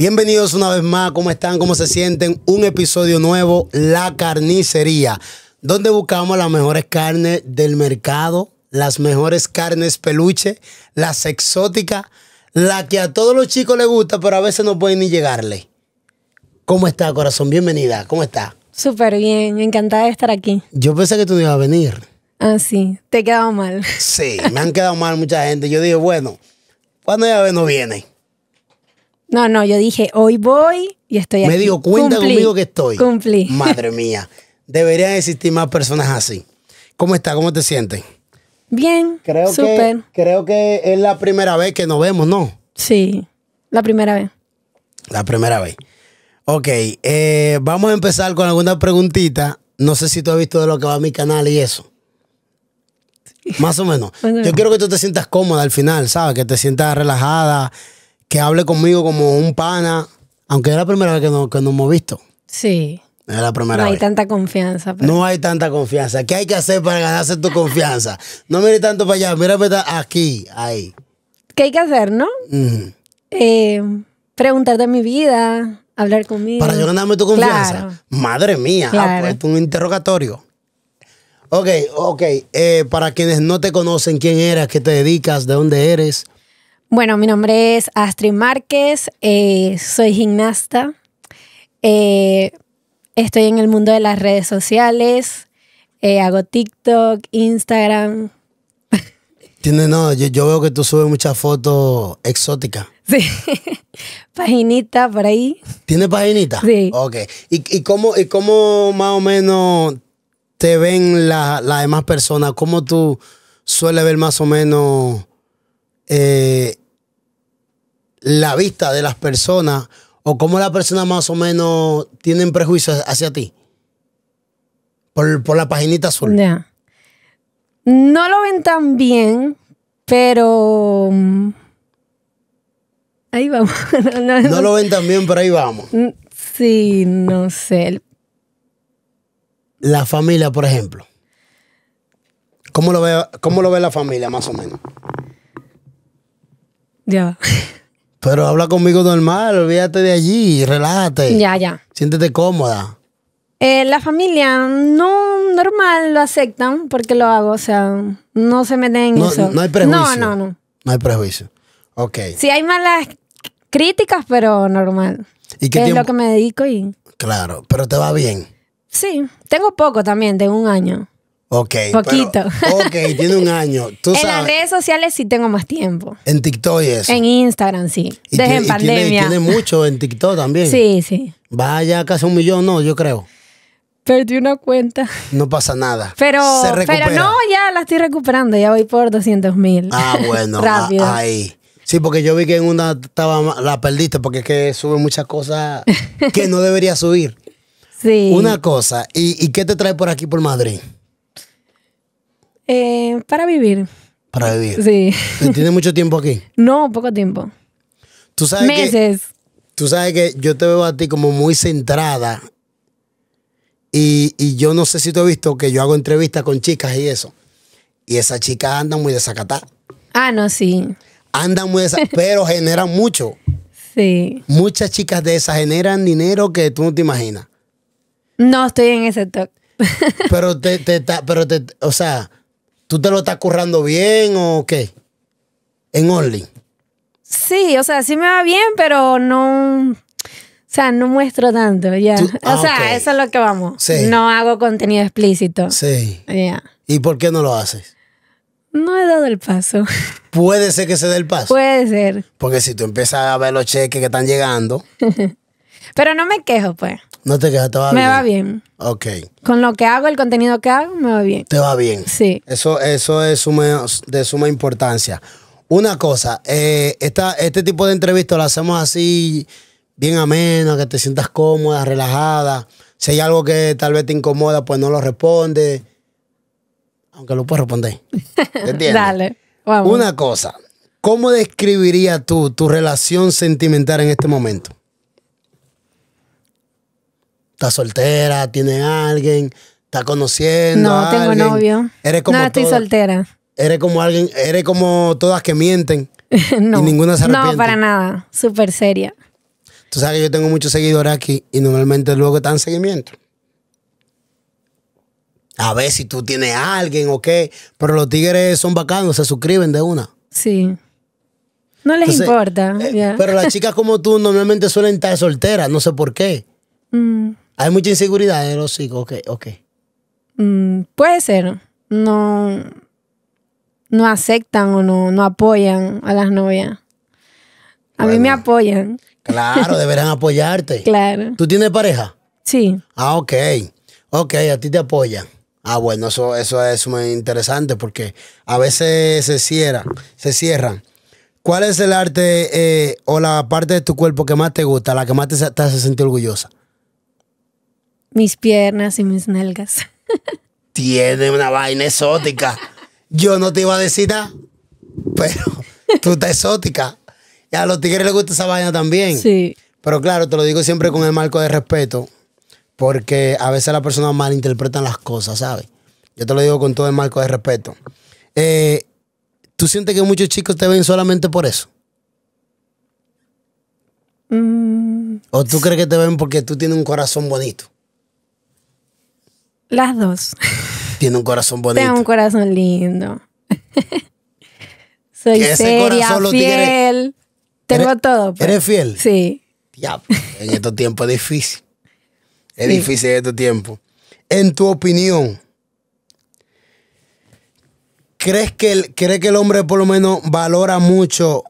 Bienvenidos una vez más, ¿cómo están? ¿Cómo se sienten? Un episodio nuevo, La Carnicería, donde buscamos las mejores carnes del mercado, las mejores carnes peluche, las exóticas, la que a todos los chicos les gusta, pero a veces no pueden ni llegarle. ¿Cómo está, corazón? Bienvenida, ¿cómo está? Súper bien, encantada de estar aquí. Yo pensé que tú no ibas a venir. Ah, sí, te he quedado mal. Sí, me han quedado mal mucha gente. Yo dije, bueno, cuando ya no viene. No, no, yo dije, hoy voy y estoy aquí. Me digo, cuenta conmigo que estoy. Cumplí. Madre mía, deberían existir más personas así. ¿Cómo está? ¿Cómo te sientes? Bien, creo Que, creo que es la primera vez que nos vemos, ¿no? Sí, la primera vez. La primera vez. Ok, eh, vamos a empezar con alguna preguntita. No sé si tú has visto de lo que va mi canal y eso. Más o menos. Yo quiero que tú te sientas cómoda al final, ¿sabes? Que te sientas relajada que hable conmigo como un pana, aunque es la primera vez que, no, nos hemos visto. Sí. la primera no hay tanta confianza. No hay tanta confianza. ¿Qué hay que hacer para ganarse tu confianza? No mire tanto para allá, mira aquí, ahí. ¿Qué hay que hacer, no? Eh, preguntar de mi vida, hablar conmigo. Para yo ganarme tu confianza. Madre mía, ah, pues, claro. es un interrogatorio. Ok, ok. Eh, para quienes no te conocen, ¿quién eres? ¿Qué te dedicas? ¿De dónde eres? Bueno, mi nombre es Astrid Márquez, eh, soy gimnasta, eh, estoy en el mundo de las redes sociales, eh, hago TikTok, Instagram. Tiene, no, yo, veo que tú subes muchas fotos exóticas. Sí, paginita por ahí. ¿Tiene paginita? Sí. Ok. ¿Y, cómo, más o menos te ven las demás personas? ¿Cómo tú sueles ver más o menos eh, la vista de las personas o cómo las personas más o menos tienen prejuicios hacia ti? Por, por la paginita azul. No lo ven tan bien, pero... Ahí vamos. No, lo ven tan bien, pero ahí vamos. Sí, no sé. La familia, por ejemplo. ¿Cómo lo ve, cómo lo ve la familia, más o menos? Ya. Pero habla conmigo normal, olvídate de allí, relájate. Ya, ya. Siéntete cómoda. Eh, la familia no normal lo aceptan porque lo hago, o sea, no se meten en no, eso. No hay prejuicio. No, no, no. No hay prejuicio. Ok. Sí, hay malas críticas, pero normal. ¿Y qué es lo que me dedico y. Claro, pero te va bien. Sí, tengo poco también, tengo un año. Ok. Poquito. tiene un año. en las redes sociales sí tengo más tiempo. En TikTok y En Instagram, sí. Desde en pandemia. Y tiene, mucho en TikTok también. Sí, sí. Vaya casi un millón, no, yo creo. Perdí una cuenta. No pasa nada. Pero, no, ya la estoy recuperando. Ya voy por 200 mil. Ah, bueno. ahí. Sí, porque yo vi que en una estaba, la perdiste porque es que sube muchas cosas que no debería subir. Sí. Una cosa. ¿Y, y qué te trae por aquí, por Madrid? Eh, para vivir. Para vivir. Sí. ¿Tienes mucho tiempo aquí? No, poco tiempo. ¿Tú sabes Meses. tú sabes que yo te veo a ti como muy centrada. Y, yo no sé si tú has visto que yo hago entrevistas con chicas y eso. Y esas chicas andan muy desacatadas. Ah, no, sí. Andan muy desacatadas, pero generan mucho. Sí. Muchas chicas de esas generan dinero que tú no te imaginas. No, estoy en ese top. pero te, te, pero te, o sea, ¿Tú te lo estás currando bien o qué? En Only. Sí, o sea, sí me va bien, pero no. O sea, no muestro tanto, ya. o ah, sea, eso es lo que vamos. No hago contenido explícito. Sí. Ya. ¿Y por qué no lo haces? No he dado el paso. Puede ser que se dé el paso. Puede ser. Porque si tú empiezas a ver los cheques que están llegando. pero no me quejo, pues. No te quejas, te va bien. Me va bien. Ok. Con lo que hago, el contenido que hago, me va bien. Te va bien. Sí. Eso, eso es de suma importancia. Una cosa, eh, este tipo de entrevistas lo hacemos así, bien ameno, que te sientas cómoda, relajada. Si hay algo que tal vez te incomoda, pues no lo responde. Aunque lo puedes responder. ¿Entiendes? Dale. Vamos. Una cosa, ¿cómo describirías tú tu relación sentimental en este momento? Estás soltera, tiene alguien, está conociendo. No, tengo novio. Eres como no, estoy soltera. Eres como alguien, eres como todas que mienten. no. Y ninguna se arrepiente. No, para nada. Súper seria. Tú sabes que yo tengo muchos seguidores aquí y normalmente luego están seguimiento. A ver si tú tienes alguien o qué. Pero los tigres son bacanos, se suscriben de una. Sí. No les importa. Eh, pero las chicas como tú normalmente suelen estar solteras, no sé por qué. Mm, hay mucha inseguridad en los hijos, ok, ok. Mm, puede ser. No, no aceptan o no, apoyan a las novias. A mí me apoyan. Claro, deberán apoyarte. claro. ¿Tú tienes pareja? Sí. Ah, ok. Ok, a ti te apoyan. Ah, bueno, eso, eso es muy interesante porque a veces se cierran, se cierran. ¿Cuál es el arte eh, o la parte de tu cuerpo que más te gusta, la que más te, te hace sentir orgullosa? mis piernas y mis nalgas. Tiene una vaina exótica. Yo no te iba a decir nada, pero tú estás exótica. Y a los tigres les gusta esa vaina también. Sí. Pero claro, te lo digo siempre con el marco de respeto, porque a veces las personas malinterpretan las cosas, ¿sabes? Yo te lo digo con todo el marco de respeto. Eh, ¿Tú sientes que muchos chicos te ven solamente por eso? Mm. ¿O tú crees que te ven porque tú tienes un corazón bonito? Las dos. Tiene un corazón bonito. Tiene un corazón lindo. Soy seria, fiel. Tiene... Tengo todo. Pues. ¿Eres fiel? Sí. Ya, en estos tiempos es difícil. Es difícil en estos tiempos. En tu opinión, ¿crees que, ¿crees que el hombre por lo menos valora mucho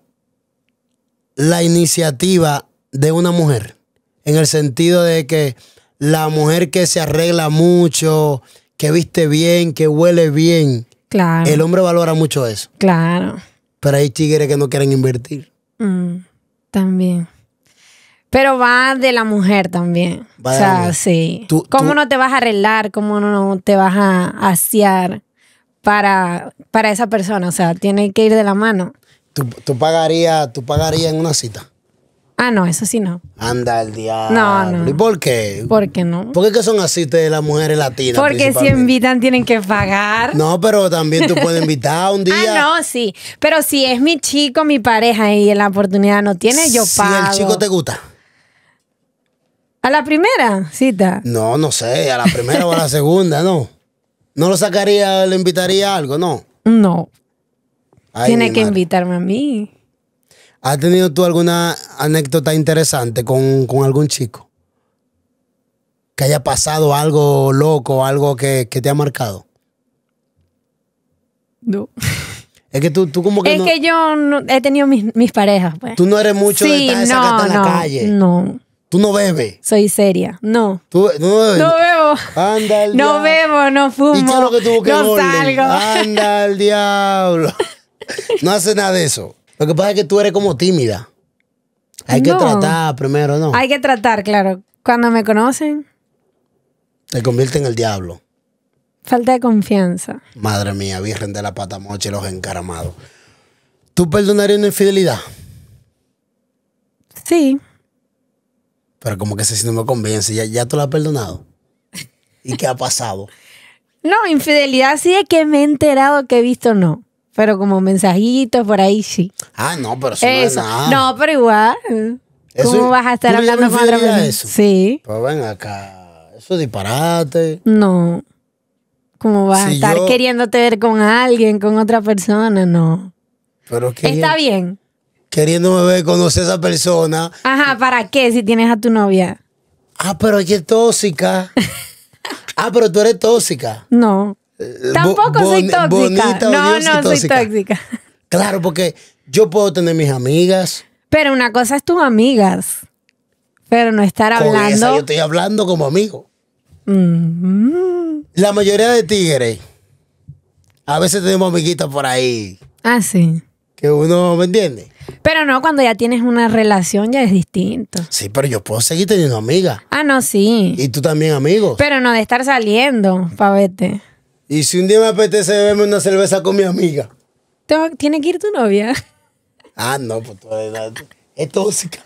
la iniciativa de una mujer? En el sentido de que la mujer que se arregla mucho, que viste bien, que huele bien. Claro. El hombre valora mucho eso. Claro. Pero hay tigres que no quieren invertir. Mm, también. Pero va de la mujer también. Va o sea, sí. ¿Cómo no te vas a arreglar? ¿Cómo no te vas a asear para, para esa persona? O sea, tiene que ir de la mano. ¿Tú, pagarías tú en una cita? Ah, no, eso sí no. Anda el diablo. No, no. ¿Y por qué? ¿Por qué no? ¿Por qué que son así de las mujeres latinas? Porque si invitan tienen que pagar. No, pero también tú puedes invitar un ah, día. ah, no, sí. Pero si es mi chico, mi pareja y la oportunidad no tiene, yo pago. Si el chico te gusta. ¿A la primera cita? No, no sé. A la primera o a la segunda, no. ¿No lo sacaría, le invitaría algo, no? No. Tiene que invitarme a mí. ¿Has tenido tú alguna anécdota interesante con, con algún chico? Que haya pasado algo loco, algo que, que te ha marcado. No. Es que tú, tú como que. Es que yo he tenido mis, mis, parejas, pues. Tú no eres mucho de estar no, en la calle. No. Tú no bebes. Soy seria. No. Tú, no bebes. No bebo. Anda diablo. No bebo, no fumo. No salgo. Anda el diablo. No hace nada de eso. Lo que pasa es que tú eres como tímida. Hay que tratar primero, ¿no? Hay que tratar, claro. Cuando me conocen. Te convierte en el diablo. Falta de confianza. Madre mía, virgen de la patamoche, y los encaramados. ¿Tú perdonarías una infidelidad? Sí. Pero como que ese sí no me convence. ¿Ya, ya tú la has perdonado? ¿Y qué ha pasado? no, infidelidad sí es que me he enterado que he visto no. Pero como mensajitos por ahí, sí. Ah, no, pero eso, no es nada. No, pero igual. ¿Cómo vas a estar hablando con otra persona? Sí. Pues ven acá. Eso es disparate. No. ¿Cómo vas a estar queriéndote ver con alguien, con otra persona? No. Pero qué. Está bien. Queriéndome ver, conocer a esa persona. Ajá, ¿para qué si tienes a tu novia? Ah, pero ella es tóxica. ah, pero tú eres tóxica. No. Tampoco soy tóxica. no, no soy tóxica. Claro, porque yo puedo tener mis amigas. Pero una cosa es tus amigas. Pero no estar hablando. yo estoy hablando como amigo. La mayoría de tigres. A veces tenemos amiguitas por ahí. Ah, sí. Que uno, ¿me entiende? Pero no, cuando ya tienes una relación ya es distinto. Sí, pero yo puedo seguir teniendo amigas. Ah, no, sí. Y tú también, amigos. Pero no de estar saliendo, pa' verte. Y si un día me apetece beberme una cerveza con mi amiga. Tiene que ir tu novia. Ah, no, pues es tóxica.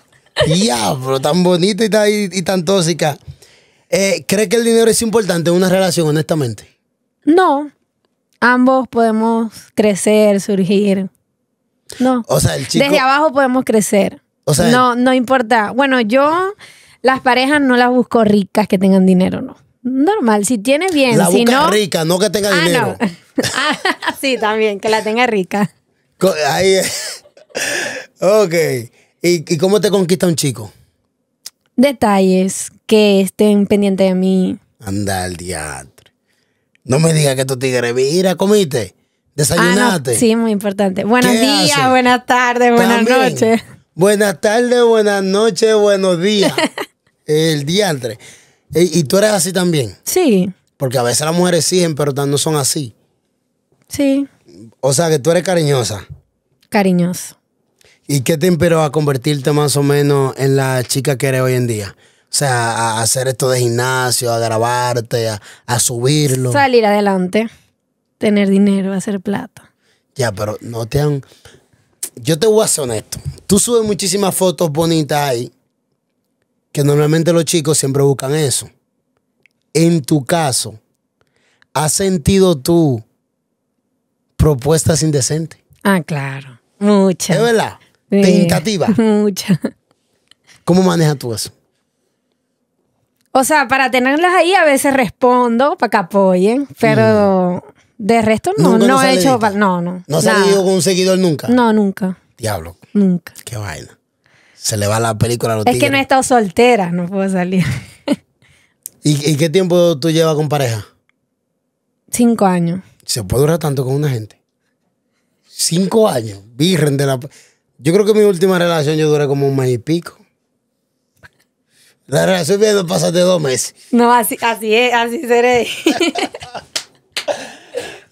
Diablo, tan bonita y, tan tóxica. Eh, ¿Crees que el dinero es importante en una relación, honestamente? No. Ambos podemos crecer, surgir. No. O sea, el chico... Desde abajo podemos crecer. O sea, no, no importa. Bueno, yo las parejas no las busco ricas que tengan dinero, no. Normal, si tiene bien. La si no... rica, no que tenga ah, dinero. No. Ah, sí, también, que la tenga rica. Ahí es. Ok. ¿Y, cómo te conquista un chico? Detalles que estén pendientes de mí. Anda al diatre. No me digas que tú tigre mira, comiste, desayunaste. Ah, Sí, muy importante. Buenos días, buenas tardes, buenas noches. Buenas tardes, buenas noches, buenos días. el diantre. ¿Y, tú eres así también? Sí. Porque a veces las mujeres siguen, pero no son así. Sí. O sea, que tú eres cariñosa. Cariñosa. ¿Y qué te inspiró a convertirte más o menos en la chica que eres hoy en día? O sea, a hacer esto de gimnasio, a grabarte, a, a subirlo. Salir adelante, tener dinero, hacer plata. Ya, pero no te han... Yo te voy a ser honesto. Tú subes muchísimas fotos bonitas ahí que normalmente los chicos siempre buscan eso. En tu caso, ¿has sentido tú propuestas indecentes? Ah, claro. Muchas. ¿Es verdad? Tentativas. Muchas. ¿Cómo manejas tú eso? O sea, para tenerlas ahí a veces respondo para que apoyen, pero mm. de resto no, no he hecho. No, no. ¿No has salido con un seguidor nunca? No, nunca. Diablo. Nunca. Qué vaina se le va la película a los Es que no he estado soltera, no puedo salir. ¿Y, qué tiempo tú llevas con pareja? Cinco años. ¿Se puede durar tanto con una gente? Cinco años, de la... Yo creo que mi última relación yo duré como un mes y pico. La relación viendo pasa de dos meses. No, así, así es, así seré.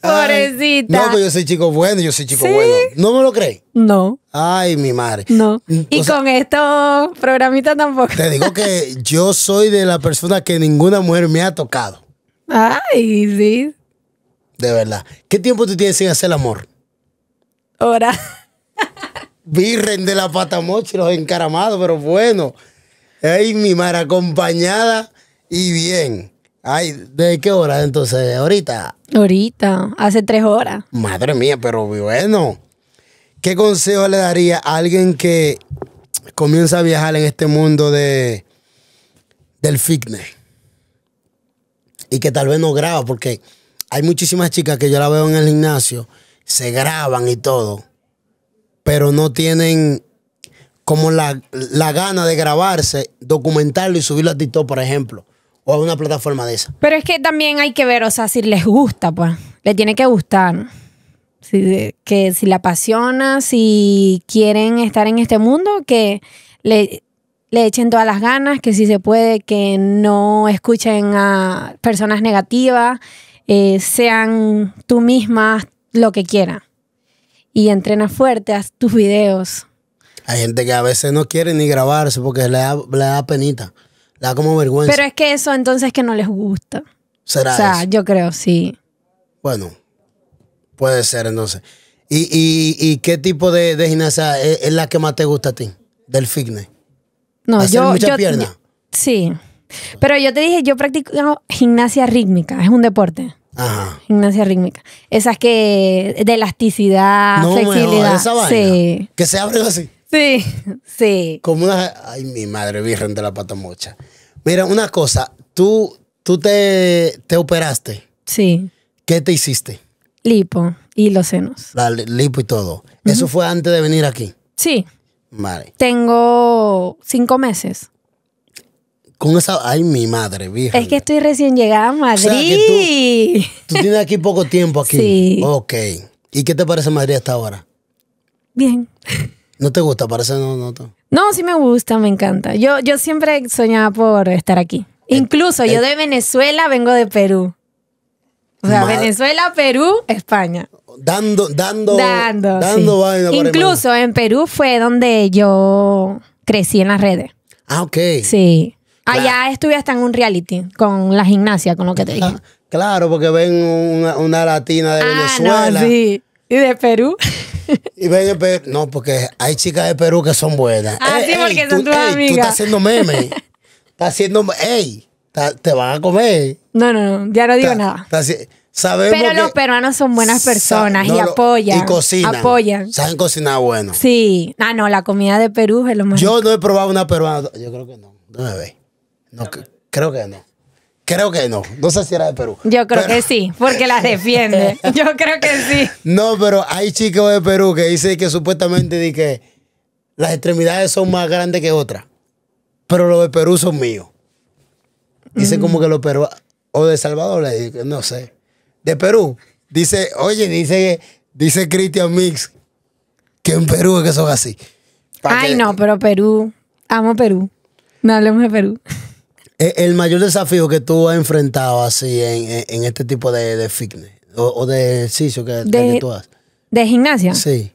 Pobrecita. No, pero yo soy chico bueno, yo soy chico bueno. ¿No me lo crees? No. Ay, mi madre. No. Mm, y con estos programitas tampoco. Te digo que yo soy de la persona que ninguna mujer me ha tocado. Ay, sí. De verdad. ¿Qué tiempo tú tienes sin hacer el amor? Hora. Birren de la patamoche, los encaramados, pero bueno. Ay, mi madre, acompañada y bien. Ay, ¿de qué hora entonces? ¿Ahorita? Ahorita, hace tres horas. Madre mía, pero bueno. ¿Qué consejo le daría a alguien que comienza a viajar en este mundo de, del fitness? Y que tal vez no graba, porque hay muchísimas chicas que yo la veo en el gimnasio, se graban y todo, pero no tienen como la, la gana de grabarse, documentarlo y subirlo a TikTok, por ejemplo o a una plataforma de esa. Pero es que también hay que ver, o sea, si les gusta, pues. Le tiene que gustar. Si, que si la apasiona, si quieren estar en este mundo, que le, echen todas las ganas, que si se puede, que no escuchen a personas negativas, eh, sean tú misma lo que quiera Y entrena fuerte, haz tus videos. Hay gente que a veces no quiere ni grabarse porque le da penita. Da como vergüenza. Pero es que eso entonces que no les gusta. Será. O sea, yo creo, sí. Bueno, puede ser entonces. ¿Y, y, qué tipo de, gimnasia es, la que más te gusta a ti? Del fitness. No, yo. yo, sí. Pero yo te dije, yo practico gimnasia rítmica, es un deporte. Ajá. Gimnasia rítmica. Esas que de elasticidad, flexibilidad. sí. Que se abre así. Sí, sí. Como una. Ay, mi madre, virgen de la pata mocha. Mira, una cosa. Tú, tú te, operaste. Sí. ¿Qué te hiciste? Lipo y los senos. lipo y todo. ¿Eso fue antes de venir aquí? Sí. Vale. Tengo cinco meses. Con esa. Ay, mi madre, vieja. Es que estoy recién llegada a Madrid. tú, tienes aquí poco tiempo aquí. Sí. Ok. ¿Y qué te parece Madrid hasta ahora? Bien. ¿No te gusta? Parece no, no. No, sí me gusta, me encanta. Yo, yo siempre soñaba por estar aquí. Incluso yo de Venezuela vengo de Perú. O sea, Venezuela, Perú, España. Dando, dando, Dando. dando vaina. Incluso en Perú fue donde yo crecí en las redes. Ah, ok. Sí. Allá estuve hasta en un reality con la gimnasia, con lo que te ah, dije. claro, porque ven una, latina de Ah, Venezuela. sí. ¿Y de Perú? Y ven, no, porque hay chicas de Perú que son buenas. Ah, sí, porque son tus ey, amigas. Tú estás haciendo memes. estás haciendo. ¡Ey! Te van a comer. No, no, no. Ya no digo nada. sabemos Pero los peruanos son buenas personas y apoyan. Y cocinan. Apoyan. Saben cocinar bueno. Sí. Ah, no, la comida de Perú es lo mejor. Yo no he probado una peruana. Yo creo que no. No me ve. creo que no. Creo que no. No sé si de Perú. Yo creo que sí, porque las defiende. Eh. Yo creo que sí. No, pero hay chicos de Perú que dicen que supuestamente las extremidades son más grandes que otras. Pero los de Perú son míos. Dice mm. como que los Perú o de Salvador, no sé. De Perú. Dice, oye, dice, dice Christian Mix que en Perú es que son así. Ay, no, pero Perú. Amo Perú. No hablemos de Perú. Eh, el mayor desafío que tú has enfrentado así en, este tipo de, fitness o, de ejercicio que, de, tú haces. ¿De gimnasia? Sí.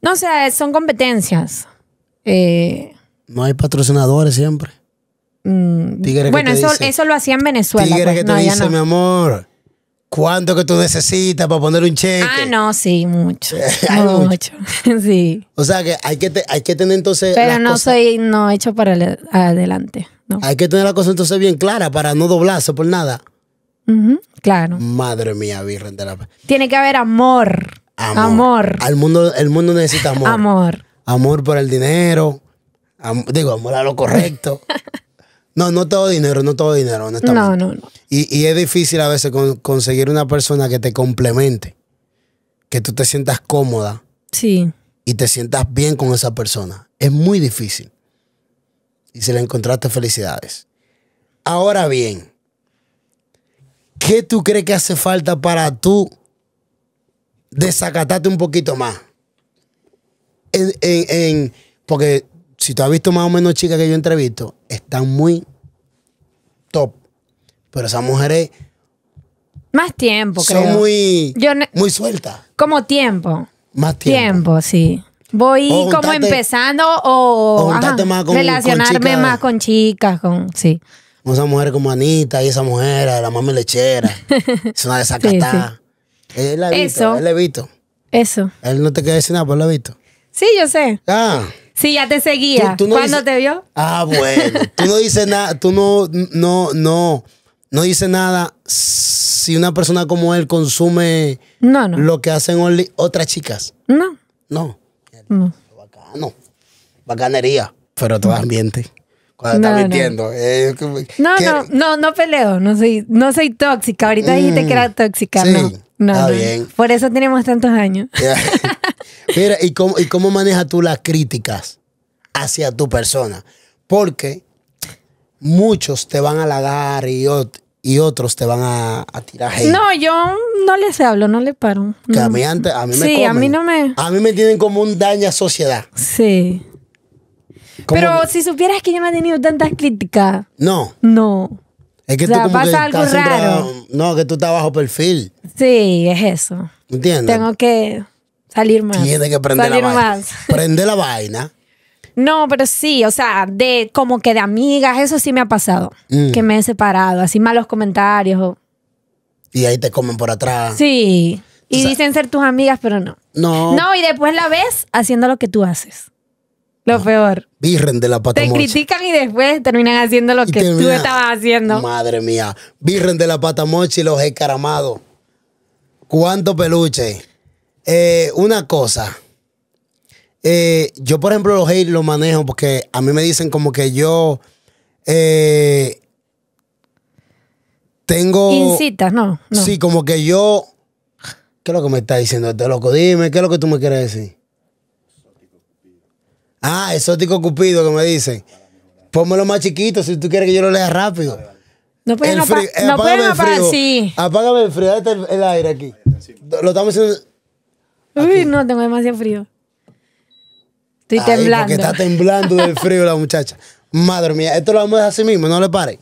No o sea, son competencias. Eh, no hay patrocinadores siempre. Mm, bueno, eso, lo hacía en Venezuela. Tigre pues, que te dice, mi amor, ¿cuánto que tú necesitas para poner un cheque? Ah, no, sí, mucho. mucho. sí. O sea que hay que, hay que tener entonces. Pero no soy no hecho para adelante. Hay que tener la cosa entonces bien clara para no doblarse por nada. claro. Madre mía, Virgen Tiene que haber amor. Amor. Al mundo, el mundo necesita amor. amor. Amor por el dinero. digo, amor a lo correcto. no, no todo dinero, no todo dinero, No, no, no. Y, es difícil a veces conseguir una persona que te complemente, que tú te sientas cómoda. Sí. Y te sientas bien con esa persona. Es muy difícil. Y si le encontraste, felicidades. Ahora bien, ¿qué tú crees que hace falta para tú desacatarte un poquito más? En, porque si tú has visto más o menos chicas que yo entrevisto, están muy top. Pero esas mujeres... Más tiempo, creo. Son muy, muy sueltas. Como tiempo. Más tiempo. Tiempo, sí. Voy como empezando o, relacionarme más con chicas, con sí. Con esa mujer como Anita y esa mujer, la mami lechera. es una de Sí, Él la ha visto, él no te quiere decir nada, pero la ha visto. Sí, yo sé. Ah. Sí, ya te seguía. ¿Cuándo te vio? Ah, bueno. tú no dices nada, tú no, no, no, no dices nada si una persona como él consume no. lo que hacen otras chicas. No. No. Bacano. Bacanería, pero todo ambiente. Cuando estás mintiendo. Eh, no. no, no, no, peleo. No soy, no soy tóxica. Ahorita dijiste mm, que era tóxica. no, está bien. Por eso tenemos tantos años. Mira, ¿y cómo, ¿y cómo manejas tú las críticas hacia tu persona? Porque muchos te van a halagar y, otros y otros te van a, tirar No, yo no les hablo, no les paro. Que a mí antes, a mí me Sí, a mí no me. A mí me tienen como un daño a sociedad. Sí. Pero si supieras que yo no he tenido tantas críticas. No. No. Es que tú no, que tú estás bajo perfil. Sí, es eso. ¿Entiendes? Tengo que salir más. Tienes que prender la vaina. más. Prende la vaina. No, pero sí, o sea, de como que de amigas, eso sí me ha pasado. Mm. Que me he separado, así malos comentarios. Y ahí te comen por atrás. Sí. Y dicen ser tus amigas, pero no. No. No, y después la ves haciendo lo que tú haces. Lo ah, peor. Virren de la pata Te critican y después terminan haciendo lo que tú estabas haciendo. Madre mía. virren de la pata y los escaramados. ¿Cuánto peluche? Eh, una cosa. Eh, yo, por ejemplo, los hate los manejo porque a mí me dicen como que yo eh, tengo. Incitas, no, Sí, como que yo. ¿Qué es lo que me está diciendo este loco? Dime, ¿qué es lo que tú me quieres decir? Ah, exótico cupido que me dicen. Pónmelo más chiquito si tú quieres que yo lo lea rápido. No pueden apagar. No apágame, el frío, apágame el frío. el aire aquí. Lo estamos haciendo. Uy, no, tengo demasiado frío. Estoy temblando. Porque está temblando del frío la muchacha. Madre mía, esto lo vamos a dejar así mismo, no le pare.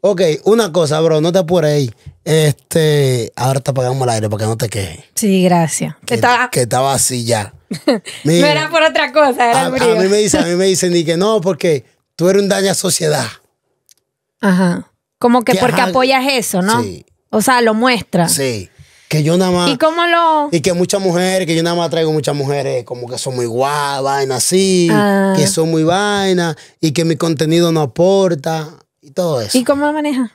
Ok, una cosa, bro, no te apures ahí. Este, ahora te apagamos el aire para que no te quejes. Sí, gracias. Que, estaba... así ya. no era por otra cosa, era a, el A mí me dicen, a que no, porque tú eres un daño a sociedad. Ajá. Como que, porque apoyas eso, ¿no? O sea, lo muestra. Sí que yo nada más. ¿Y cómo lo.? Y que muchas mujeres, que yo nada más traigo muchas mujeres como que son muy guay, vainas, así, ah. que son muy vainas. y que mi contenido no aporta y todo eso. ¿Y cómo lo maneja?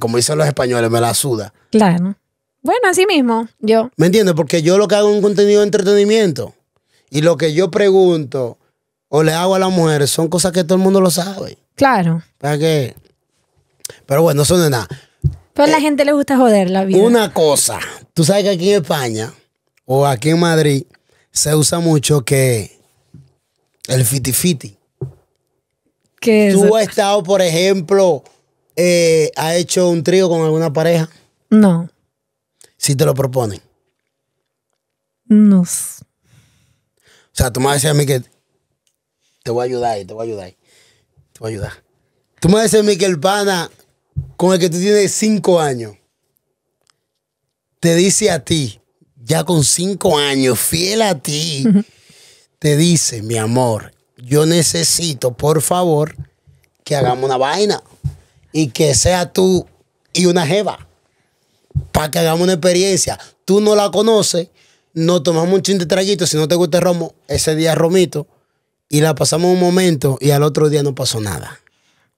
como dicen los españoles, me la suda. Claro. Bueno, así mismo, yo. ¿Me entiendes? Porque yo lo que hago es un contenido de entretenimiento. Y lo que yo pregunto o le hago a las mujeres son cosas que todo el mundo lo sabe. Claro. ¿Para qué? Pero bueno, eso no es nada. Pero a la eh, gente le gusta joder la vida. Una cosa, tú sabes que aquí en España o aquí en Madrid se usa mucho que el fitifiti. ¿Qué ¿Tú has estado, por ejemplo, ha eh, has hecho un trío con alguna pareja? No. Si te lo proponen. No. O sea, tú me vas a decir a mí que te voy a ayudar, te voy a ayudar, te voy a ayudar. Tú me vas a decir a mí que el pana con el que tú tienes cinco años, te dice a ti, ya con cinco años, fiel a ti, te dice, mi amor, yo necesito, por favor, que hagamos una vaina y que sea tú y una jeva para que hagamos una experiencia. Tú no la conoces, no tomamos un chin de traguito, si no te gusta el romo, ese día romito y la pasamos un momento y al otro día no pasó nada.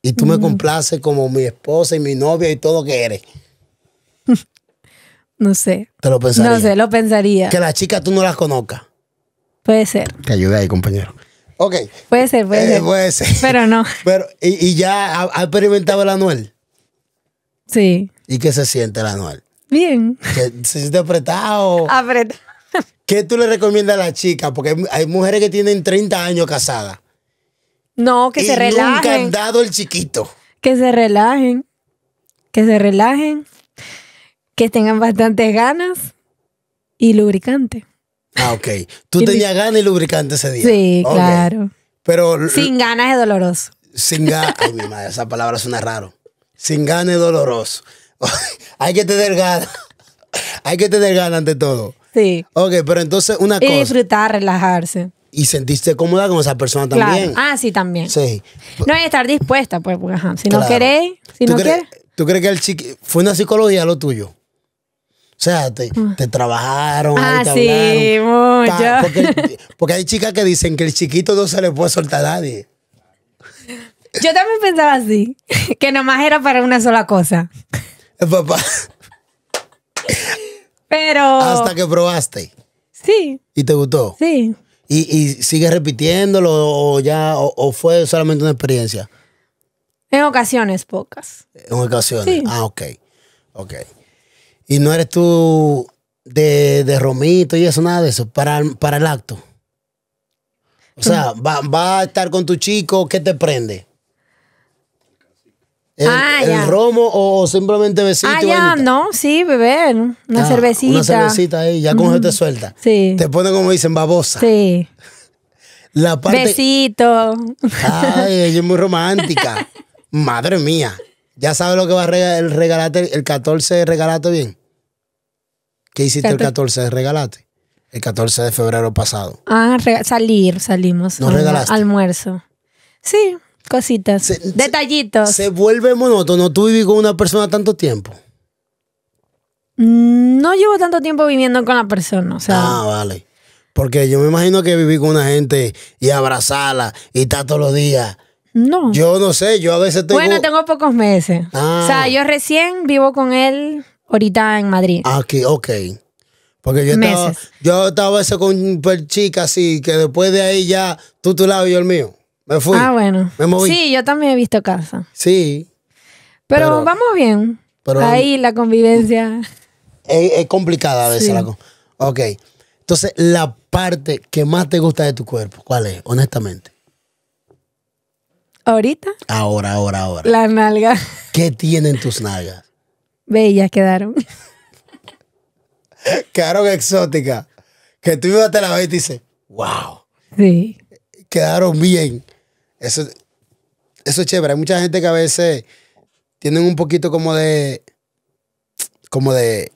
Y tú me complaces como mi esposa y mi novia y todo que eres. No sé. ¿Te lo pensaría? No sé, lo pensaría. Que las chicas tú no las conozcas. Puede ser. Te ayude ahí, compañero. Ok. Puede ser, puede eh, ser. Puede ser. Pero no. Pero, ¿y, ya ha, experimentado el anuel? Sí. ¿Y qué se siente el anuel? Bien. ¿Se siente apretado? Apretado. ¿Qué tú le recomiendas a las chicas? Porque hay, hay mujeres que tienen 30 años casadas no, que se relajen. dado el chiquito. Que se relajen. Que se relajen. Que tengan bastantes ganas y lubricante. Ah, ok. Tú tenías ganas y lubricante ese día. Sí, claro. Pero. Sin ganas es doloroso. Sin ganas. Ay, mi madre, esa palabra suena raro. Sin ganas es doloroso. Hay que tener ganas. Hay que tener ganas ante todo. Sí. Ok, pero entonces una cosa. Y disfrutar, relajarse y sentiste cómoda con esa persona también. Ah, sí, también. Sí. No hay estar dispuesta, pues, si no querés, si no ¿Tú crees que el chiqui fue una psicología lo tuyo? O sea, te, ah. trabajaron, ah, sí, mucho. porque, porque, hay chicas que dicen que el chiquito no se le puede soltar a nadie. Yo también pensaba así, que nomás era para una sola cosa. El papá. Pero. Hasta que probaste. Sí. ¿Y te gustó? Sí y, y sigues repitiéndolo o ya, o, fue solamente una experiencia? En ocasiones, pocas. En ocasiones, ah, ok, ok. ¿Y no eres tú de, de romito y eso, nada de eso, para, para el acto? O sea, va, va, a estar con tu chico, ¿qué te prende? El, ah, romo o simplemente besito. Ah, ya, no, sí, bebé, ah, Una cervecita. Una cervecita ahí, ya con gente suelta. Sí. Te pone como dicen, babosa. Sí. La parte... Besito. Ay, ella es muy romántica. Madre mía. ¿Ya sabes lo que va a regalar el regalate, el 14 regalate bien? ¿Qué hiciste el 14 de regalate? El 14 de febrero pasado. Ah, salir, salimos. ¿Nos regalaste? Almuerzo. Sí, cositas, detallitos. Se, vuelve monótono tú vivir con una persona tanto tiempo? No llevo tanto tiempo viviendo con la persona, Ah, vale. Porque yo me imagino que vivir con una gente y abrazarla y estar todos los días. No. Yo no sé, yo a veces tengo. Bueno, tengo pocos meses. O ah. sea, yo recién vivo con él ahorita en Madrid. Aquí, ok. Porque yo estaba, yo estaba a veces con chicas así, que después de ahí ya tú tu lado y yo el mío. Me fui. Ah, bueno. Me moví. Sí, yo también he visto casa. Sí. Pero, vamos bien. Ahí la convivencia. Es, complicada a veces la Ok. Entonces, la parte que más te gusta de tu cuerpo, ¿cuál es? Honestamente. ¿Ahorita? Ahora, ahora, ahora. la nalgas. ¿Qué tienen tus nalgas? Bellas quedaron. quedaron exóticas. Que tú ibas a la vez y dices, wow. Sí. Quedaron bien. Eso, eso es chévere. Hay mucha gente que a veces tienen un poquito como de. como de.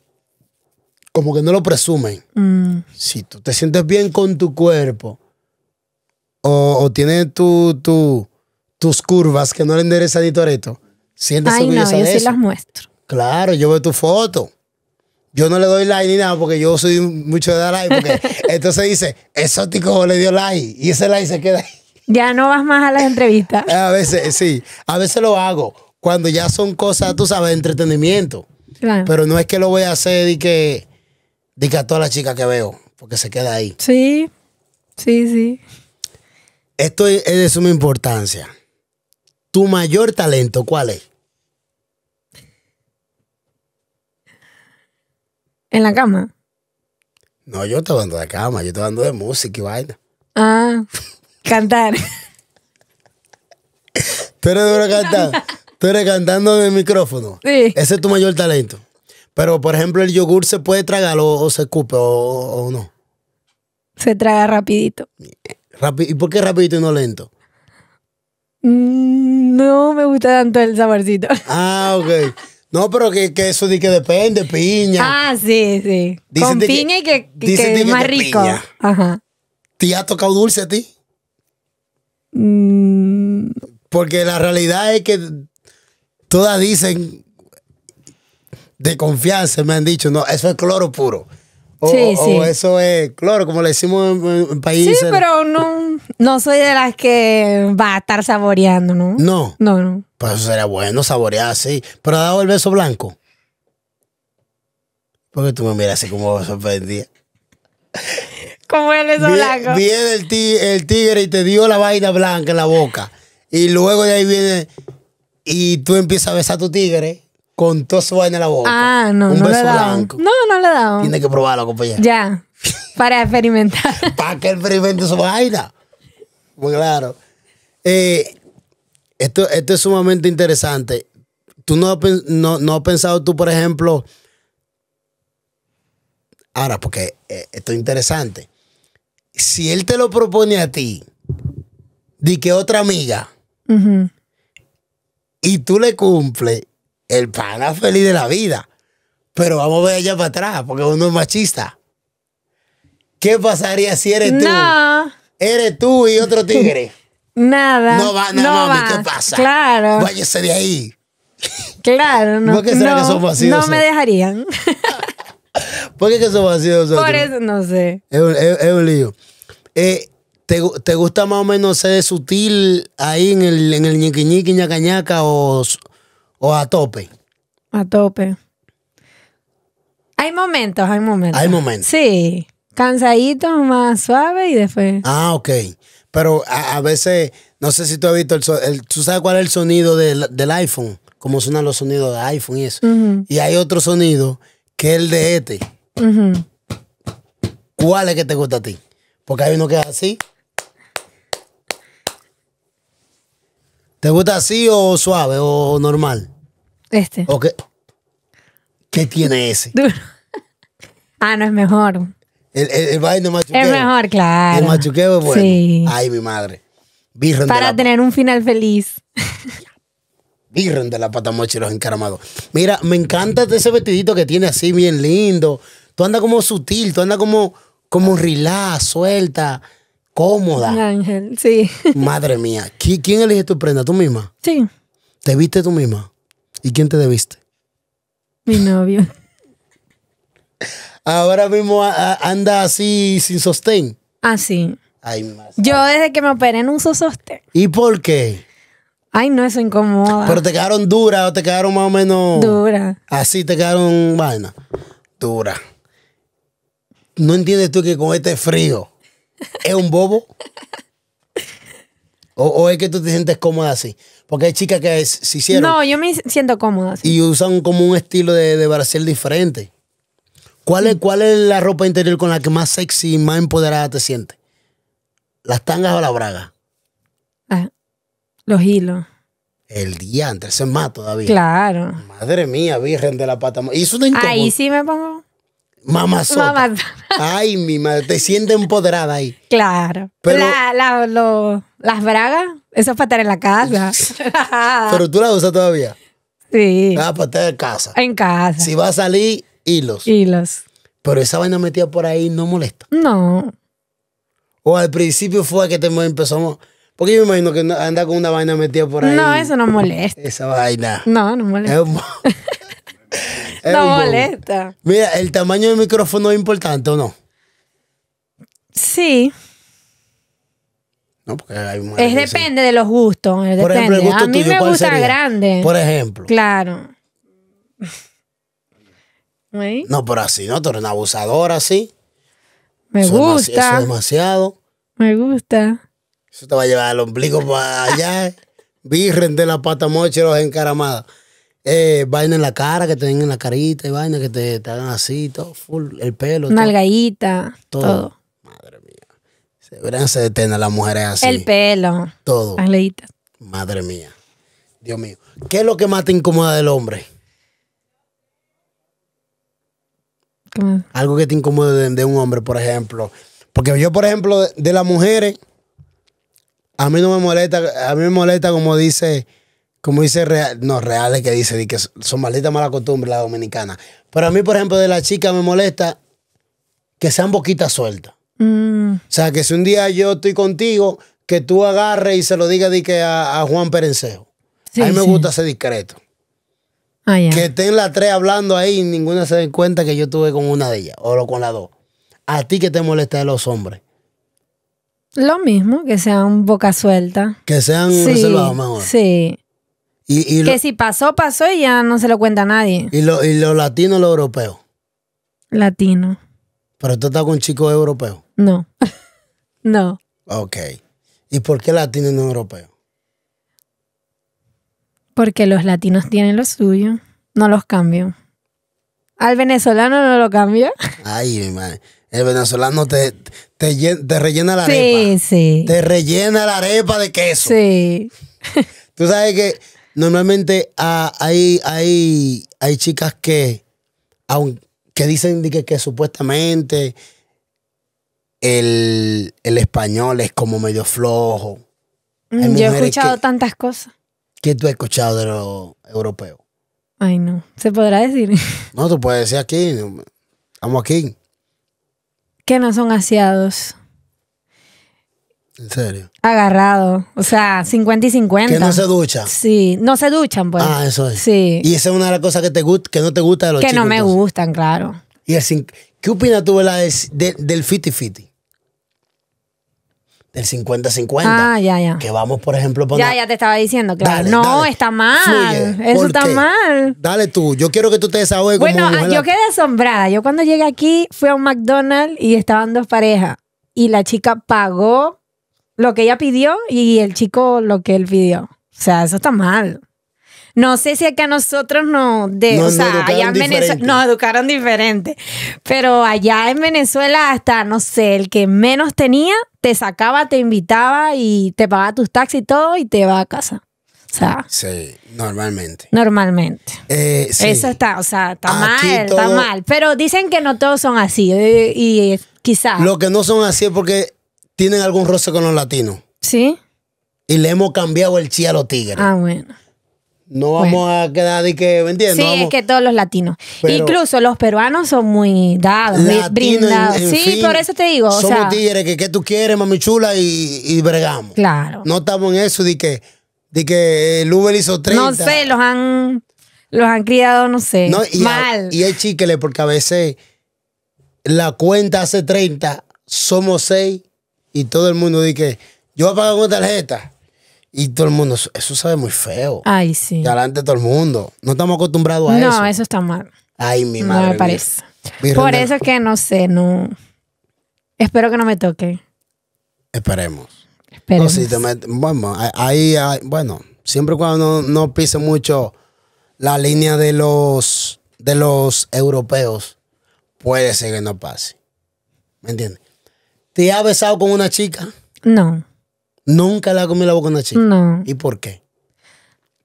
como que no lo presumen. Mm. Si tú te sientes bien con tu cuerpo o, tienes tus curvas que no le enderezan ni toreto, sientes Ay, no, sí las muestro. Claro, yo veo tu foto. Yo no le doy like ni nada porque yo soy mucho de dar like. Porque entonces dice, exótico le dio like y ese like se queda ahí. Ya no vas más a las entrevistas. A veces, sí. A veces lo hago cuando ya son cosas, tú sabes, entretenimiento. Pero no es que lo voy a hacer y que, a todas las chicas que veo, porque se queda ahí. Sí, sí, sí. Esto es de suma importancia. ¿Tu mayor talento cuál es? ¿En la cama? No, yo estoy hablando de cama, yo estoy hablando de música y vaina. Ah. Cantar. Tú eres duro cantar. Tú eres cantando en el micrófono. Sí. Ese es tu mayor talento. Pero, por ejemplo, el yogur se puede tragar o, se escupe o, no. Se traga rapidito. ¿Y por qué rapidito y no lento? Mm, no me gusta tanto el saborcito. Ah, ok. No, pero que, eso de que depende, piña. Ah, sí, sí. Con piña y que, es más rico. Ajá. ¿Te ha tocado dulce a ti? Porque la realidad es que todas dicen de confianza, me han dicho, no, eso es cloro puro. O, o eso es cloro, como le decimos en, países. Sí, pero no, no soy de las que va a estar saboreando, ¿no? No. No, no. Pues eso sería bueno saborear, sí. Pero ha dado el beso blanco. Porque tú me miras así como sorprendida. Pues, como es blanco. Viene el, tigre y te dio la vaina blanca en la boca. Y luego de ahí viene y tú empiezas a besar a tu tigre con toda su vaina en la boca. Ah, no, Un beso blanco. No, no le da Tiene que probarlo, compañero. Ya. Para experimentar. para que experimente su vaina. Muy claro. Eh, esto, esto es sumamente interesante. ¿Tú no, no, no has pensado tú, por ejemplo, ahora, porque eh, esto es interesante si él te lo propone a ti, di que otra amiga, y tú le cumples, el pana feliz de la vida. Pero vamos a ver allá para atrás, porque uno es machista. ¿Qué pasaría si eres tú? Eres tú y otro tigre. Nada. No va, no, ¿qué pasa? Claro. Váyase de ahí. Claro, no. no me dejarían. ¿Por qué es que eso ser nosotros? Por eso no sé. Es un, lío. Eh, ¿te, gusta más o menos ser sutil ahí en el, en el ñiqui ñiqui, o, o a tope? A tope. Hay momentos, hay momentos. Hay momentos. Sí. Cansadito, más suave y después. Ah, ok. Pero a, veces, no sé si tú has visto, el, ¿tú sabes cuál es el sonido del, del iPhone? Cómo suenan los sonidos de iPhone y eso. Y hay otro sonido que es el de este. ¿Cuál es que te gusta a ti? Porque hay uno que es así. ¿Te gusta así o suave o normal? Este. ¿O qué? tiene ese? ah, no, es mejor. El, el, es vaino machuqueo. Es mejor, claro. El machuqueo es bueno. Ay, mi madre. Para tener un final feliz. Birren de la patamocha los encaramados. Mira, me encanta ese vestidito que tiene así, bien lindo. Tú andas como sutil, tú andas como, como relax, suelta, cómoda. ángel, sí. Madre mía. ¿Quién elige tu prenda? ¿Tú misma? Sí. ¿Te viste tú misma? ¿Y quién te debiste? Mi novio. Ahora mismo anda así sin sostén. Así. Ah, Ay, más. Yo desde que me operé no uso sostén. ¿Y por qué? Ay, no, eso incomoda. Pero te quedaron duras o te quedaron más o menos. Dura. Así te quedaron vaina. Dura. ¿No entiendes tú que con este frío es un bobo? O, es que tú te sientes cómoda así? Porque hay chicas que se hicieron. No, yo me siento cómoda. Así. Y usan como un estilo de, de diferente. ¿Cuál, es, ¿Cuál es la ropa interior con la que más sexy y más empoderada te sientes? ¿Las tangas o la braga? Ah, los hilos. El día, ese es más todavía. Claro. Madre mía, virgen de la pata. Y Ahí sí me pongo. Mamazota. Ay, mi madre, te sientes empoderada ahí. Claro. las bragas, eso es para estar en la casa. pero tú las usas todavía. Sí. Ah, para pues estar en casa. En casa. Si va a salir, hilos. Hilos. Pero esa vaina metida por ahí no molesta. No. O al principio fue que te empezamos. Porque yo me imagino que anda con una vaina metida por ahí. No, eso no molesta. Esa vaina. No, no molesta. No molesta. Mira, ¿el tamaño del micrófono es importante o no? Sí. No, porque hay es depende de los gustos. a mí me gusta grande. Por ejemplo. Claro. No, pero así, ¿no? Tú eres una abusadora así. Me gusta. eso es demasiado. Me gusta. Eso te va a llevar al ombligo para allá. Eh. Birren de la pata moche, los encaramados eh, vaina en la cara, que te den en la carita y vaina, que te, hagan así, todo full, el pelo. Nalgadita, todo. todo. Madre mía. Se deberían se las mujeres así. El pelo. Todo. Madre mía. Dios mío. ¿Qué es lo que más te incomoda del hombre? Algo que te incomoda de, un hombre, por ejemplo. Porque yo, por ejemplo, de las mujeres, a mí no me molesta, a mí me molesta como dice como dice real, no, reales que dice, que son malditas malas costumbres las dominicanas. Pero a mí, por ejemplo, de la chica me molesta que sean boquitas sueltas. Mm. O sea, que si un día yo estoy contigo, que tú agarres y se lo digas a, Juan Perencejo. a mí me gusta ser discreto. Ah, que estén las tres hablando ahí y ninguna se dé cuenta que yo estuve con una de ellas o con las dos. ¿A ti que te molesta de los hombres? Lo mismo, que sean boca suelta. Que sean sí, reservados mejor. Sí que si pasó, pasó y ya no se lo cuenta nadie. ¿Y los y lo latinos los europeos? Latino. ¿Pero tú estás con chicos europeos? No. no. Ok. ¿Y por qué latino y no europeo? Porque los latinos tienen lo suyo. No los cambio. Al venezolano no lo cambio. Ay, mi madre. El venezolano te, te, rellena la arepa. Sí, sí. Te rellena la arepa de queso. Sí. Tú sabes que Normalmente ah, hay, hay, hay chicas que, dicen que, que supuestamente el, español es como medio flojo. Mm, yo he escuchado tantas cosas. ¿Qué tú has escuchado de los europeos? Ay, no. ¿Se podrá decir? No, tú puedes decir aquí. Estamos aquí. Que no son asiados. ¿En serio? Agarrado. O sea, 50 y 50. ¿Que no se duchan. Sí. No se duchan, pues. Ah, eso es. Sí. Y esa es una de las cosas que, te que no te gusta de los que chicos. Que no me gustan, claro. Y ¿Qué opinas tú del 50-50? Del 50-50. Ah, ya, ya. Que vamos, por ejemplo, poner. Ya, ya te estaba diciendo, claro. no, está mal. Eso está mal. Dale tú. Yo quiero que tú te desahogues Bueno, yo quedé asombrada. Yo cuando llegué aquí fui a un McDonald's y estaban dos parejas. Y la chica pagó lo que ella pidió y el chico lo que él pidió. O sea, eso está mal. No sé si acá nosotros no, de, nos educaron diferente, pero allá en Venezuela hasta, no sé, el que menos tenía, te sacaba, te invitaba y te pagaba tus taxis y todo y te va a casa. O sea, sí, normalmente. Normalmente. Eh, eso está, o sea, está mal, está mal. Pero dicen que no todos son así eh, y quizás. Lo que no son así es porque tienen algún roce con los latinos. Sí. Y le hemos cambiado el chi a los tigres. Ah, bueno. No vamos a quedar de que, ¿me entiendes? Sí, es que todos los latinos. Incluso los peruanos son muy dados, brindados. sí, por eso te digo. Somos o tigres, que, que tú quieres, mami chula, y, y bregamos. Claro. No estamos en eso de que, de que el Uber hizo 30. No sé, los han, los han criado, no sé, mal. y es chiquele, porque a veces la cuenta hace 30, somos 6 y todo el mundo dice yo voy a con tarjeta. Y todo el mundo, eso sabe muy feo. Ay, sí. Y de todo el mundo. No estamos acostumbrados a eso. No, eso está mal. Ay, mi madre. No me parece. Por eso es que no sé, no. Espero que no me toque. Esperemos. Esperemos. Bueno, ahí, bueno, siempre cuando no, pise mucho la línea de los, de los europeos, puede ser que no pase. ¿Me entiendes? ¿Te ha besado con una chica? No. ¿Nunca le ha comido la boca a una chica? No. ¿Y por qué?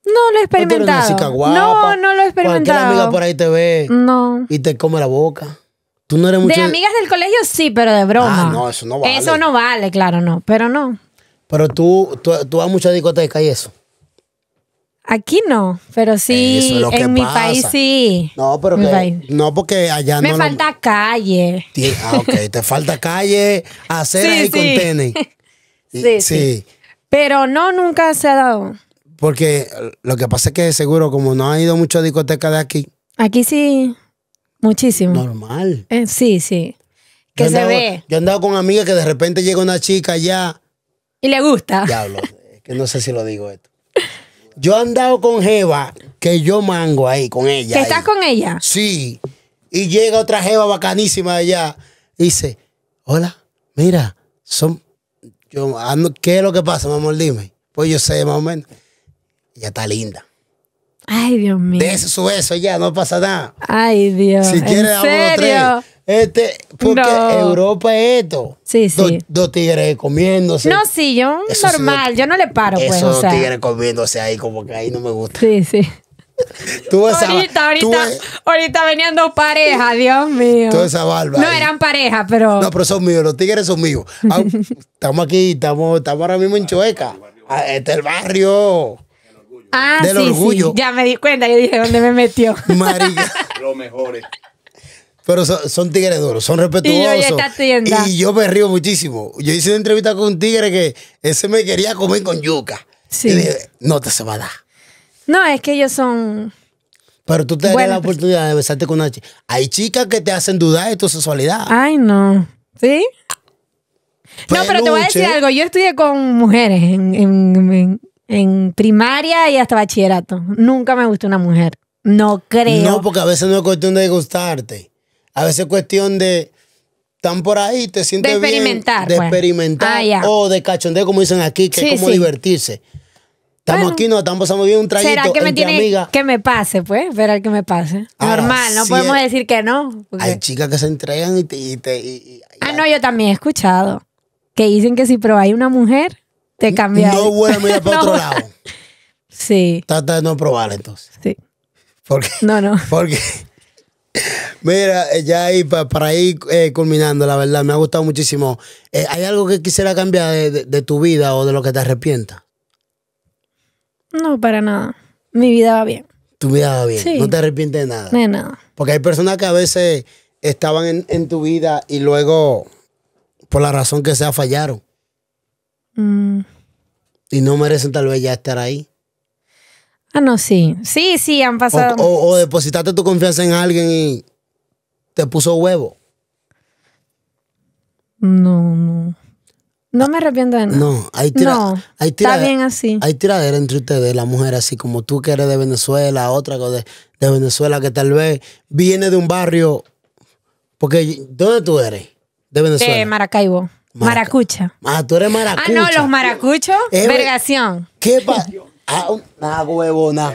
No lo he experimentado. no, no lo he experimentado. Cualquier amiga por ahí te ve no. y te come la boca. Tú no eres mucho... De amigas del colegio sí, pero de broma. Ah, no, eso no vale. Eso no vale, claro, no. Pero no. Pero tú, tú, tú vas a muchas discotecas y eso. Aquí no, pero sí, en mi país sí. No, pero no porque allá no. Me falta calle. Ah, ok, te falta calle, aceras y sí. Sí, sí. Pero no, nunca se ha dado. porque lo que pasa es que seguro como no ha ido mucho a discotecas de aquí, Aquí sí, muchísimo. normal. Eh, sí, sí. Que se ve. Yo andado con amiga que de repente llega una chica allá, Y le gusta. diablo, que no sé si lo digo esto. Yo he andado con Jeva, que yo mango ahí con ella. ¿Que estás con ella? Sí. Y llega otra Jeva bacanísima allá. dice, hola, mira, son. Yo, ah, ¿Qué es lo que pasa, mamá? Dime. Pues yo sé, más o menos. Ella está linda. Ay, Dios mío. De eso, su beso ya, no pasa nada. Ay, Dios. Si quieres, ¿En serio? Este, porque Europa es esto. Sí, sí. Dos, tigres comiéndose. No, sí, yo normal, yo no le paro, pues. Esos tigres comiéndose ahí, como que ahí no me gusta. Sí, sí. esa, ahorita, ahorita, ahorita venían dos parejas, Dios mío. Toda esa barba. No eran parejas, pero. No, pero son míos, los tigres son míos. estamos aquí, estamos, ahora mismo en Chueca. Ah, este es el barrio. Ah, del sí, orgullo. Sí. Ya me di cuenta, yo dije, ¿dónde me metió? Marica. Los mejores pero son, tigres duros, son respetuosos. Y yo, me río muchísimo. Yo hice una entrevista con un tigre que ese me quería comer con yuca. no te se va a dar. No, es que ellos son... Pero tú te das la oportunidad de besarte con una chica. Hay chicas que te hacen dudar de tu sexualidad. Ay, no. ¿Sí? No, pero te voy a decir algo. Yo estudié con mujeres en, primaria y hasta bachillerato. Nunca me gustó una mujer. No creo. No, porque a veces no es cuestión de gustarte. A veces es cuestión de están por ahí, te sientes de Experimentar, de pues. ah, experimentar. O de cachondeo, como dicen aquí, que es como divertirse. Estamos aquí, no estamos pasando bien un traguito. ¿Será que me tiene que me pase, pues? Verá que me pase. Ah, Normal, no podemos decir que no. Hay chicas que se entregan y te... ah, no, yo también he escuchado que dicen que si probáis una mujer, te cambia. No vuelvo mira para otro lado. Sí. Trata de no probar entonces. Sí. Porque, no, no. Porque Mira, eh, ya ahí para, ir eh, culminando, la verdad, me ha gustado muchísimo. Eh, ¿Hay algo que quisiera cambiar de, tu vida o de lo que te arrepientas? No, para nada. Mi vida va bien. Tu vida va bien. No te arrepientes de nada. De nada. Porque hay personas que a veces estaban en, tu vida y luego, por la razón que sea, fallaron. Mm. Y no merecen tal vez ya estar ahí. Ah, no, sí. Sí, sí, han pasado. O, depositaste tu confianza en alguien y te puso huevo. No, no. No me arrepiento de nada. No, hay está bien así. Hay tiradera entre ustedes, la mujer así como tú que eres de Venezuela, otra de, de Venezuela que tal vez viene de un barrio. Porque, ¿dónde tú eres? De Venezuela. De Maracaibo. Maracucha. Ah, tú eres maracucha. Ah, no, los maracuchos, eh, vergación. ¿Qué pasa? Ah, una huevona.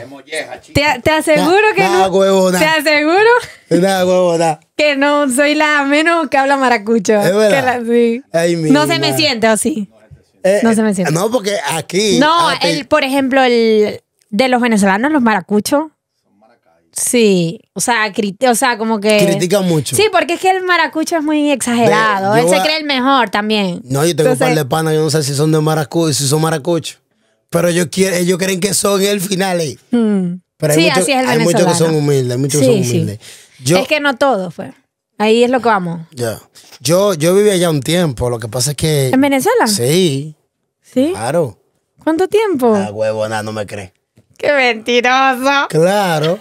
Te, aseguro que no. Huevona. Te aseguro. huevona. Que no, soy la menos que habla maracucho. no se me siente así. no eh, eh, se me siente. No, porque aquí. No, por ejemplo, el de los venezolanos, los maracuchos. Sí, o sea, o sea, como que... Critica mucho. Sí, porque es que el maracucho es muy exagerado. Él se cree el mejor también. No, yo tengo un par de panas, yo no sé si son de maracucho, si son maracuchos pero ellos, creen que son el final. Eh. Mm. sí, así es el hay muchos que son humildes, muchos son humildes. es que no todos, pues. fue Ahí es lo que vamos. Ya. Yo, yo vivía allá un tiempo, lo que pasa es que... ¿En Venezuela? Sí. ¿Sí? Claro. ¿Cuánto tiempo? La huevona, no me cree. ¡Qué mentiroso! Claro.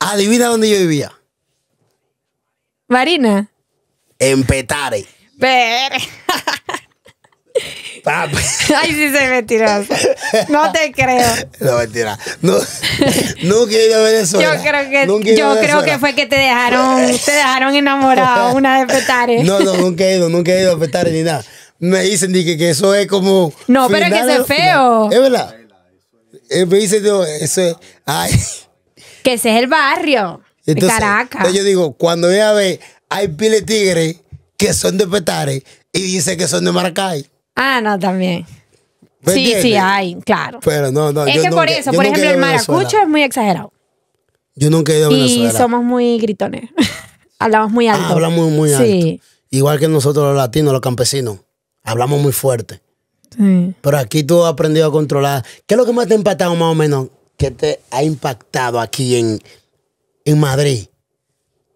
Adivina dónde yo vivía. Marina. En Petare. Ver. Pues. Ay, sí soy mentiroso. No te creo. No, mentiras No, nunca he ido a Venezuela. Yo creo que, fue que te dejaron, te dejaron enamorado una de Petare. No, no, nunca he ido, nunca he ido a Petare ni nada. Me dicen que, que eso es como. No, pero es que es feo. Es verdad. Eh, me dicen, eso es. Ay. Que ese es el barrio. de Caracas. yo digo, cuando voy a ver, hay pile tigres que son de Petare y dicen que son de Maracay. Ah, no, también. Sí, sí, hay, claro. Es que por eso, por ejemplo, el maracucho es muy exagerado. Yo nunca he ido a Venezuela. Y somos muy gritones. hablamos muy ah, alto. hablamos muy, alto. Igual que nosotros los latinos, los campesinos. Hablamos muy fuerte. Pero aquí tú has aprendido a controlar. ¿Qué es lo que más te ha impactado más o menos? ¿Qué te ha impactado aquí en, Madrid?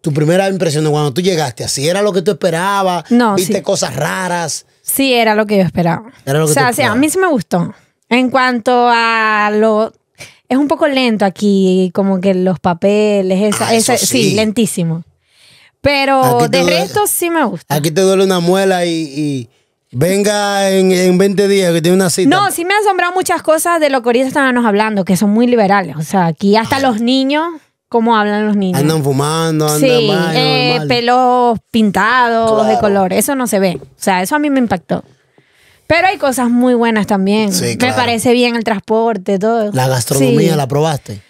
Tu primera impresión de cuando tú llegaste, así era lo que tú esperabas, viste cosas raras. Sí, era lo que yo esperaba. o sea, a mí sí me gustó. En cuanto a lo... Es un poco lento aquí, como que los papeles, esa, ah, sí. lentísimo. Pero de resto sí me gusta. Aquí te duele una muela y, venga en, 20 días que tiene una cita. No, sí me han asombrado muchas cosas de lo que ahorita estábamos hablando, que son muy liberales. O sea, aquí hasta ah. los niños cómo hablan los niños. Andan fumando, andan sí, mal, eh, pelos pintados de color. Eso no se ve. O sea, eso a mí me impactó. Pero hay cosas muy buenas también. Me parece bien el transporte, todo. La gastronomía, ¿la probaste?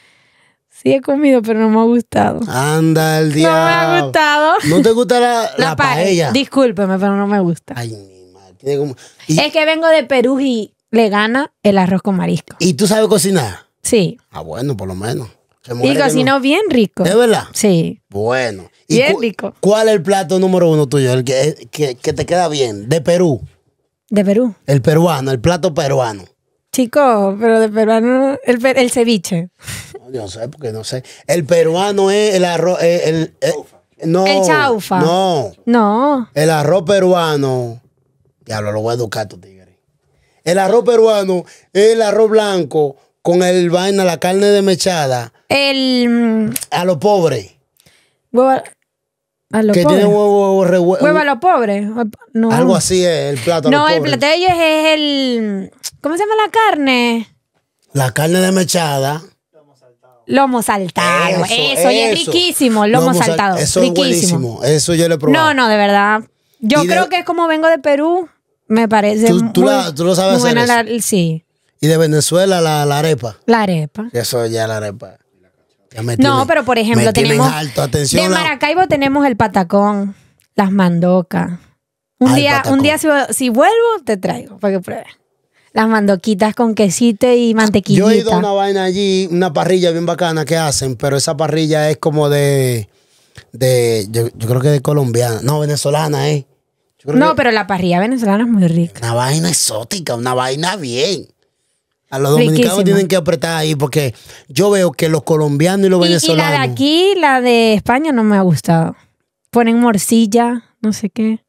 Sí, he comido, pero no me ha gustado. Anda el diablo. No me ha gustado. ¿No te gusta la, la, paella? Discúlpeme, pero no me gusta. Ay, mi madre. como... Es que vengo de Perú y le gana el arroz con marisco. ¿Y tú sabes cocinar? Sí. Ah, bueno, por lo menos digo sino bien rico. ¿Es verdad? Sí. Bueno. ¿Y bien rico. ¿Cuál es el plato número uno tuyo? El que, te queda bien, de Perú. De Perú. El peruano, el plato peruano. Chico, pero de peruano, el, ceviche. No, sé, porque no sé. El peruano es el arroz, eh, el, eh, no. El chaufa. No. No. El arroz peruano. Diablo, lo voy a educar, tú, tigre. El arroz peruano es el arroz blanco con el vaina, la carne de mechada el. Mm, a los pobres. Huevo. A lo que tiene huevo, huevo, huevo, a los pobres. Algo así es el plato. No, el plato de ellos es el. Mm, ¿Cómo se llama la carne? La carne de mechada. Lomo saltado, eso, eso, y es riquísimo, lomo, saltado. eso riquísimo. eso yo lo he No, no, de verdad. Yo creo que es como vengo de Perú, me parece. Tú, muy, lo sabes buena sí. Y de Venezuela, la, la, arepa. La arepa. Eso ya la arepa no, pero por ejemplo, tenemos. de Maracaibo tenemos el patacón, las mandocas. Un día, un día si, vuelvo, te traigo para que pruebes. Las mandoquitas con quesito y mantequilla. Yo he ido a una vaina allí, una parrilla bien bacana que hacen, pero esa parrilla es como de. de yo, creo que de colombiana. No, venezolana, ¿eh? No, pero la parrilla venezolana es muy rica. Una vaina exótica, una vaina bien. A los dominicanos tienen que apretar ahí porque yo veo que los colombianos y los venezolanos. Y la de aquí, la de España no me ha gustado. Ponen morcilla, no sé qué.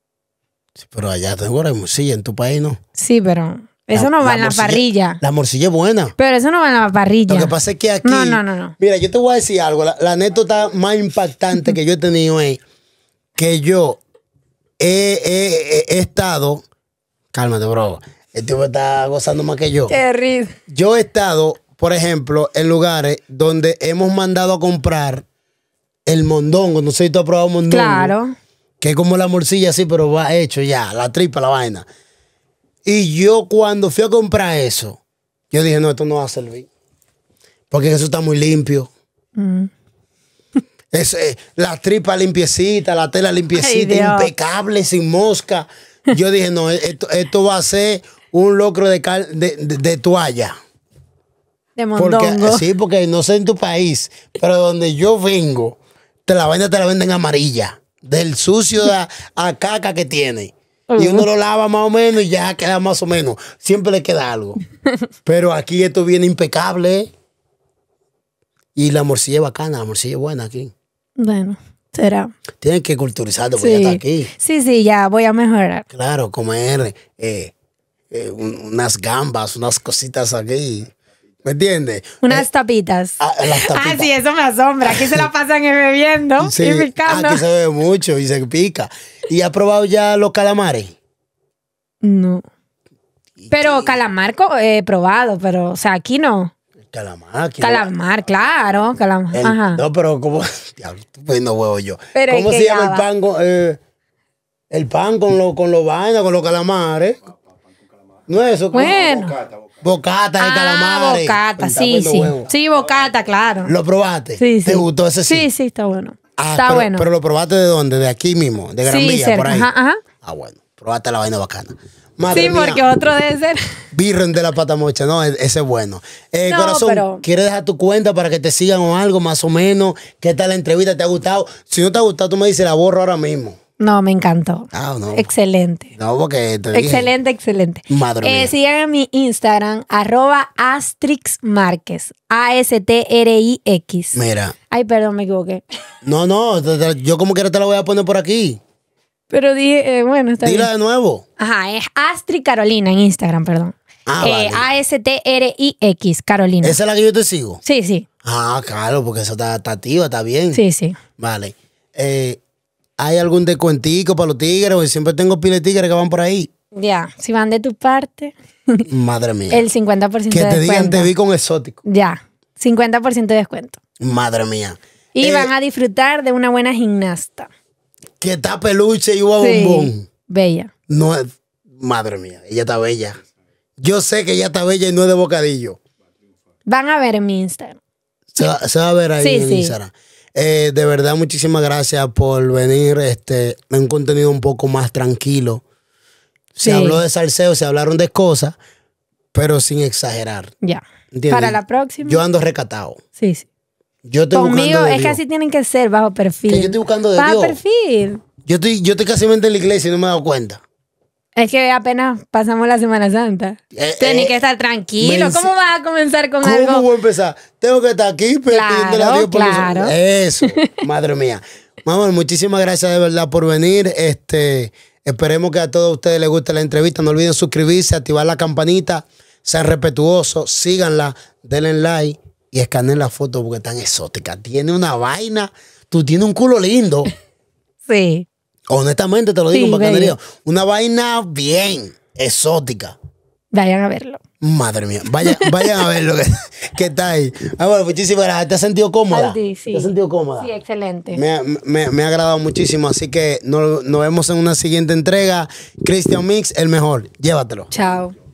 pero allá tengo la morcilla en tu país, ¿no? Sí, pero eso no va en la parrilla. La morcilla es buena. Pero eso no va en la parrilla. Lo que pasa es que aquí. No, no, no. Mira, yo te voy a decir algo. La, anécdota más impactante que yo he tenido es que yo he estado. Cálmate, bro el tipo está gozando más que yo. Qué rico. Yo he estado, por ejemplo, en lugares donde hemos mandado a comprar el mondongo. No sé si tú has probado mondongo. Claro. Que es como la morcilla así, pero va hecho ya, la tripa, la vaina. Y yo cuando fui a comprar eso, yo dije, no, esto no va a servir. Porque eso está muy limpio. Mm. Es, eh, la tripa limpiecita, la tela limpiecita, impecable, sin mosca. Yo dije, no, e-, esto, esto va a ser un locro de, de, toalla. De Porque, sí, porque no sé en tu país, pero donde yo vengo, te la venden, te la venden amarilla. Del sucio a, caca que tiene. Y uno lo lava más o menos y ya queda más o menos. Siempre le queda algo. Pero aquí esto viene impecable. Y la morcilla es bacana, la morcilla es buena aquí. Bueno, será. Tienen que culturizarte porque ya está aquí. Sí, sí, ya voy a mejorar. Claro, comer eh, eh, unas gambas, unas cositas aquí. ¿Me entiendes? Unas eh, ah, eh, tapitas. Ah, sí, eso me asombra. Aquí se la pasan bebiendo sí. y picando. Aquí se bebe mucho y se pica. ¿Y ha probado ya los calamares? No. Pero calamar he probado, pero, o sea, aquí no. Calamar, Calamar, claro, calamar. No, pero como. Pues no huevo yo. ¿Cómo se llama el pan con, el pan con los con lo vainas, con los calamares? No es eso. Bueno. Bocata, bocata. bocata de ah, eh. Bocata, sí, sí. Sí, bocata, claro. ¿Lo probaste? Sí, sí. ¿Te gustó ese sí? Sí, sí, está bueno. Ah, está bueno. Pero lo probaste de dónde? De aquí mismo, de Gran sí, por ahí. Ajá, Ah, bueno. Probaste la vaina bacana. sí, porque otro debe ser. Birren de la patamocha, no, e-, ese es bueno. Eh, corazón, ¿quieres dejar tu cuenta para que te sigan o algo, más o menos? ¿Qué tal la entrevista? ¿Te ha gustado? Si no te ha gustado, tú me dices, la borro ahora mismo. No, me encantó. Ah, no. Excelente. No, porque te dije. Excelente, excelente. Madre eh, Sigan en mi Instagram, arroba Astrix Márquez. A-S-T-R-I-X. Mira. Ay, perdón, me equivoqué. No, no, yo como quiera te la voy a poner por aquí. Pero dije, eh, bueno, está bien. de nuevo. Ajá, es Astri Carolina en Instagram, perdón. Ah, eh, A-S-T-R-I-X, Carolina. ¿Esa es la que yo te sigo? Sí, sí. Ah, claro, porque esa está, está activa, está bien. Sí, sí. Vale. Eh, hay algún descuentico para los tigres, siempre tengo pile de que van por ahí. Ya, si van de tu parte. Madre mía. El 50% de descuento. Que te digan, te vi con exótico. Ya, 50% de descuento. Madre mía. Y eh, van a disfrutar de una buena gimnasta. Que está peluche y hubo bombón. Bella. No, es, madre mía, ella está bella. Yo sé que ella está bella y no es de bocadillo. Van a ver en mi Instagram. Se va, a ver ahí en sí. Instagram. Eh, de verdad, muchísimas gracias por venir. Este, un contenido un poco más tranquilo. Se habló de salseo, se hablaron de cosas, pero sin exagerar. Ya. Para la próxima. Yo ando recatado. Sí, sí. Yo estoy Conmigo es que así tienen que ser, bajo perfil. yo estoy buscando de bajo perfil. Yo estoy, yo estoy casi en la iglesia y no me he dado cuenta. Es que apenas pasamos la Semana Santa. Eh, eh, tienes que estar tranquilo. ¿Cómo vas a comenzar con algo? ¿Cómo voy a empezar? Tengo que estar aquí claro, claro. Eso, madre mía. Mamá, muchísimas gracias de verdad por venir. Este, esperemos que a todos ustedes les guste la entrevista. No olviden suscribirse, activar la campanita. Sean respetuosos, síganla, denle like y escaneen la foto porque es tan exótica. Tiene una vaina. Tú tienes un culo lindo. sí. Honestamente te lo digo, una vaina bien exótica. Vayan a verlo. Madre mía, vayan, a verlo lo que, está ahí. Ah, bueno, muchísimas gracias. ¿Te has sentido cómoda? ¿Te has sentido cómoda? Sí, excelente. Me, ha agradado muchísimo, así que nos, nos vemos en una siguiente entrega. Christian Mix, el mejor. Llévatelo. Chao.